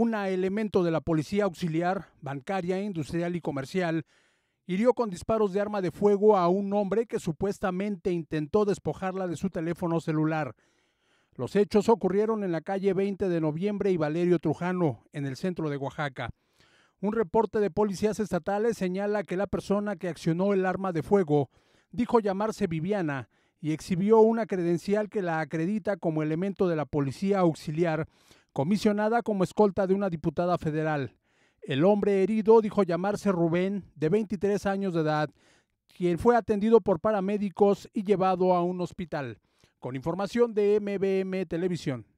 un elemento de la Policía Auxiliar, Bancaria, Industrial y Comercial hirió con disparos de arma de fuego a un hombre que supuestamente intentó despojarla de su teléfono celular. Los hechos ocurrieron en la calle 20 de Noviembre y Valerio Trujano, en el centro de Oaxaca. Un reporte de policías estatales señala que la persona que accionó el arma de fuego dijo llamarse Viviana y exhibió una credencial que la acredita como elemento de la policía auxiliar comisionada como escolta de una diputada federal. El hombre herido dijo llamarse Rubén, de 23 años de edad, quien fue atendido por paramédicos y llevado a un hospital. Con información de MBM Televisión.